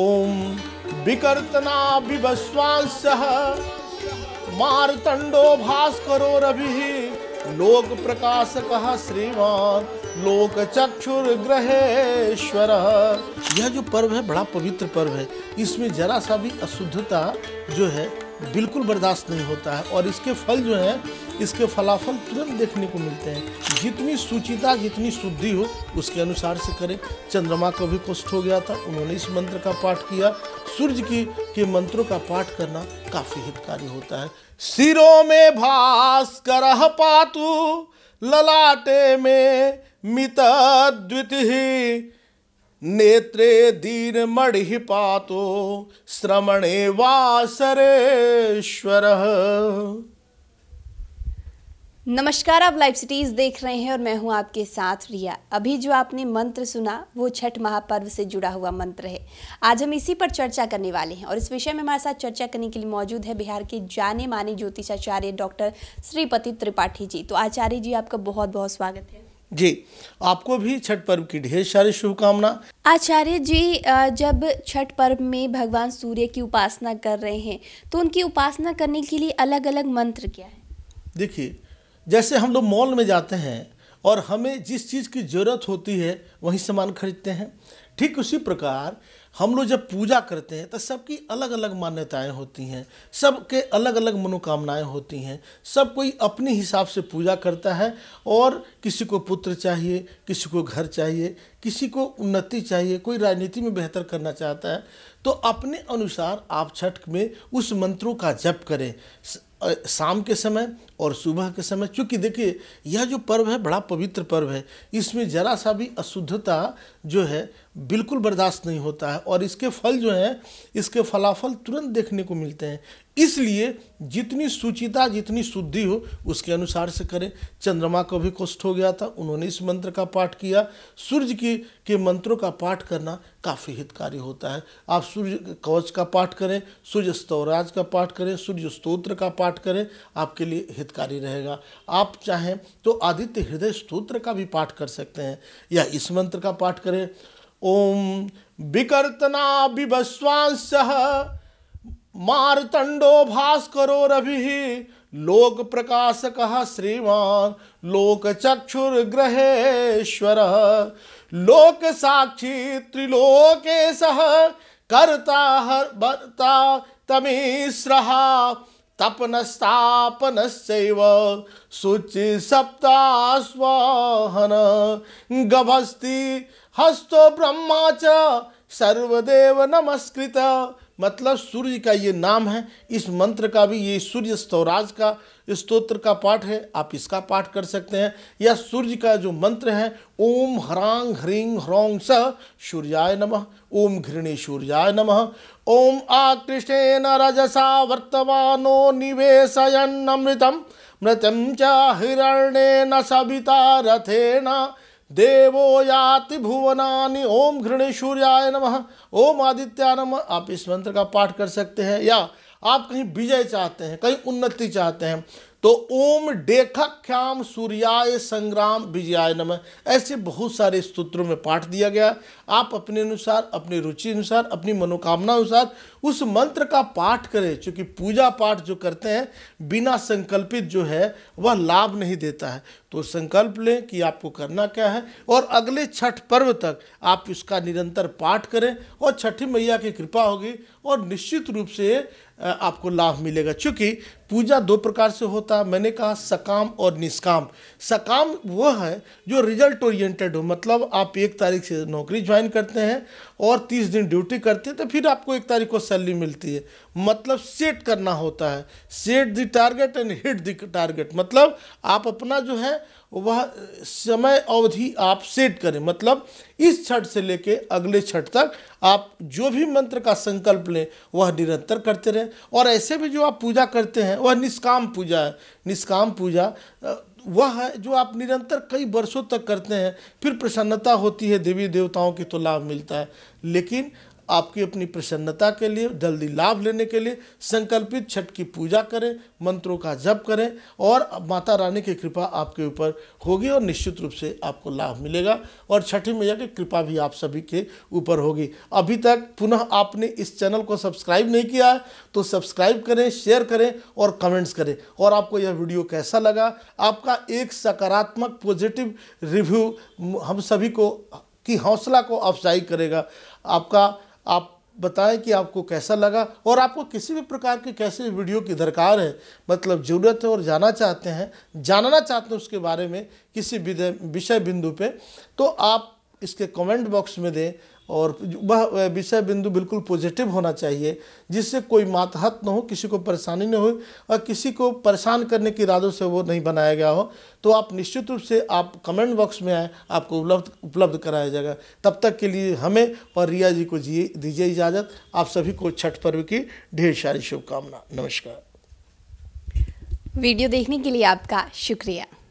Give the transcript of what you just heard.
ओम विकर्तना विवस्वांसः मारतंडो भास्करो प्रकाश कह श्रीमान लोक ग्रहेश्वर यह जो पर्व है बड़ा पवित्र पर्व है इसमें जरा सा भी अशुद्धता जो है बिल्कुल बर्दाश्त नहीं होता है और इसके फल जो हैं इसके फलाफल तुरंत देखने को मिलते हैं जितनी सुचिता जितनी शुद्धि हो उसके अनुसार से करें चंद्रमा को भी कष्ट हो गया था उन्होंने इस मंत्र का पाठ किया सूर्य की के मंत्रों का पाठ करना काफ़ी हितकारी होता है सिरों में भास कर पातु ललाटे में मित द्वितीय नेत्रे दीनमणि पातो श्रमणे वासरेश्वर नमस्कार आप लाइव सिटीज देख रहे हैं और मैं हूं आपके साथ रिया अभी जो आपने मंत्र सुना वो छठ महापर्व से जुड़ा हुआ मंत्र है आज हम इसी पर चर्चा करने वाले हैं और इस विषय में हमारे साथ चर्चा करने के लिए मौजूद है बिहार के जाने माने ज्योतिषाचार्य डॉक्टर श्रीपति त्रिपाठी जी तो आचार्य जी आपका बहुत बहुत स्वागत है जी आपको भी छठ पर्व की ढेर सारी शुभकामना आचार्य जी जब छठ पर्व में भगवान सूर्य की उपासना कर रहे हैं तो उनकी उपासना करने के लिए अलग अलग मंत्र क्या है देखिए जैसे हम लोग मॉल में जाते हैं और हमें जिस चीज़ की ज़रूरत होती है वही सामान खरीदते हैं ठीक उसी प्रकार हम लोग जब पूजा करते हैं तो सबकी अलग अलग मान्यताएं होती हैं सबके अलग अलग मनोकामनाएं होती हैं सब कोई अपने हिसाब से पूजा करता है और किसी को पुत्र चाहिए किसी को घर चाहिए किसी को उन्नति चाहिए कोई राजनीति में बेहतर करना चाहता है तो अपने अनुसार आप छठ में उस मंत्रों का जप करें शाम के समय और सुबह के समय क्योंकि देखिए यह जो पर्व है बड़ा पवित्र पर्व है इसमें जरा सा भी अशुद्धता जो है बिल्कुल बर्दाश्त नहीं होता है और इसके फल जो हैं इसके फलाफल तुरंत देखने को मिलते हैं इसलिए जितनी सुचिता जितनी शुद्धि हो उसके अनुसार से करें चंद्रमा को भी कष्ट हो गया था उन्होंने इस मंत्र का पाठ किया सूर्य की के मंत्रों का पाठ करना काफ़ी हितकारी होता है आप सूर्य कवच का पाठ करें सूर्य स्तवराज का पाठ करें सूर्य स्तोत्र का पाठ करें आपके लिए हितकारी रहेगा आप चाहें तो आदित्य हृदय स्तोत्र का भी पाठ कर सकते हैं या इस मंत्र का पाठ करें ओम विकर्तना विवस्वांस मारतंडो भास्कर लोक प्रकाशक श्रीमान लोक चक्षुर्ग्रहेश्वर लोक साक्षी त्रिलोकेश कर्ता भर्ता तमीश्र तपनस्तापन शुचि सप्ताह स्वाहन गभस्ती हस्तो ब्रह्मा च सर्वदेव नमस्कृत मतलब सूर्य का ये नाम है इस मंत्र का भी ये सूर्य स्तवराज का स्तोत्र का पाठ है आप इसका पाठ कर सकते हैं या सूर्य का जो मंत्र है ओम ह्रांग ह्री ह्रौंग स सूर्याय नमः ओम घृणी सूर्याय नमः ओम न रजसा वर्तमानो अमृतम मृतम च सबिता रथे न देवो याति भुवनानि ओम सूर्याय नम ओम आदित्या नम आप इस मंत्र का पाठ कर सकते हैं या आप कहीं विजय चाहते हैं कहीं उन्नति चाहते हैं तो ओम डेखाख्याम सूर्याय संग्राम विजयाय नम ऐसे बहुत सारे स्तोत्रों में पाठ दिया गया आप अपने अनुसार अपनी रुचि अनुसार अपनी मनोकामना अनुसार उस मंत्र का पाठ करें क्योंकि पूजा पाठ जो करते हैं बिना संकल्पित जो है वह लाभ नहीं देता है तो संकल्प लें कि आपको करना क्या है और अगले छठ पर्व तक आप इसका निरंतर पाठ करें और छठी मैया की कृपा होगी और निश्चित रूप से आपको लाभ मिलेगा क्योंकि पूजा दो प्रकार से होता है मैंने कहा सकाम और निष्काम सकाम वो है जो रिजल्ट ओरिएंटेड हो मतलब आप एक तारीख से नौकरी ज्वाइन करते हैं और तीस दिन ड्यूटी करते हैं तो फिर आपको एक तारीख को सैलरी मिलती है मतलब सेट करना होता है set the target and hit the target मतलब आप अपना जो है वह समय अवधि आप सेट करें मतलब इस छठ से लेके अगले छठ तक आप जो भी मंत्र का संकल्प लें वह निरंतर करते रहें और ऐसे भी जो आप पूजा करते हैं वह निष्काम पूजा है निष्काम पूजा वह है जो आप निरंतर कई वर्षों तक करते हैं फिर प्रसन्नता होती है देवी देवताओं की तो लाभ मिलता है लेकिन आपकी अपनी प्रसन्नता के लिए जल्दी लाभ लेने के लिए संकल्पित छठ की पूजा करें मंत्रों का जप करें और माता रानी की कृपा आपके ऊपर होगी और निश्चित रूप से आपको लाभ मिलेगा और छठी मैया की कृपा भी आप सभी के ऊपर होगी अभी तक पुनः आपने इस चैनल को सब्सक्राइब नहीं किया है तो सब्सक्राइब करें शेयर करें और कमेंट्स करें और आपको यह वीडियो कैसा लगा आपका एक सकारात्मक पॉजिटिव रिव्यू हम सभी को की हौसला को अफजाई करेगा आपका आप बताएं कि आपको कैसा लगा और आपको किसी भी प्रकार के कैसे वीडियो की दरकार है मतलब ज़रूरत है और जाना चाहते हैं जानना चाहते हैं उसके बारे में किसी विषय बिंदु पे तो आप इसके कमेंट बॉक्स में दें और वह विषय बिंदु बिल्कुल पॉजिटिव होना चाहिए जिससे कोई मातहत न हो किसी को परेशानी न हो और किसी को परेशान करने के इरादों से वो नहीं बनाया गया हो तो आप निश्चित रूप से आप कमेंट बॉक्स में आए आपको उपलब्ध उपलब्ध कराया जाएगा तब तक के लिए हमें और रिया जी को दीजिए इजाज़त आप सभी को छठ पर्व की ढेर सारी शुभकामना नमस्कार वीडियो देखने के लिए आपका शुक्रिया